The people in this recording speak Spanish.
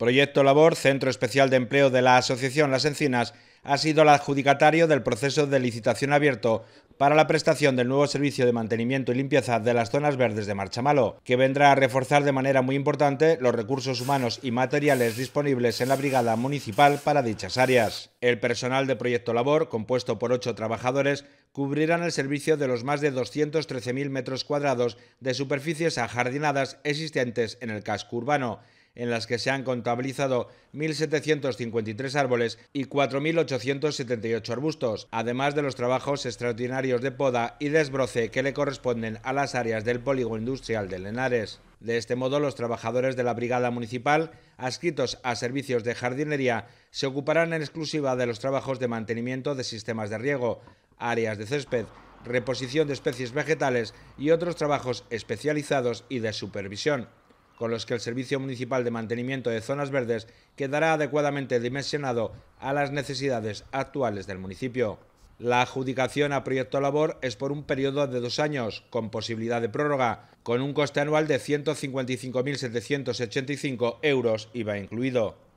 Proyecto Labor, Centro Especial de Empleo de la Asociación Las Encinas, ha sido el adjudicatario del proceso de licitación abierto para la prestación del nuevo servicio de mantenimiento y limpieza de las zonas verdes de Marchamalo, que vendrá a reforzar de manera muy importante los recursos humanos y materiales disponibles en la brigada municipal para dichas áreas. El personal de Proyecto Labor, compuesto por ocho trabajadores, cubrirán el servicio de los más de 213.000 metros cuadrados de superficies ajardinadas existentes en el casco urbano en las que se han contabilizado 1.753 árboles y 4.878 arbustos, además de los trabajos extraordinarios de poda y desbroce que le corresponden a las áreas del polígono industrial de Lenares. De este modo, los trabajadores de la Brigada Municipal, adscritos a servicios de jardinería, se ocuparán en exclusiva de los trabajos de mantenimiento de sistemas de riego, áreas de césped, reposición de especies vegetales y otros trabajos especializados y de supervisión con los que el Servicio Municipal de Mantenimiento de Zonas Verdes quedará adecuadamente dimensionado a las necesidades actuales del municipio. La adjudicación a proyecto labor es por un periodo de dos años, con posibilidad de prórroga, con un coste anual de 155.785 euros IVA incluido.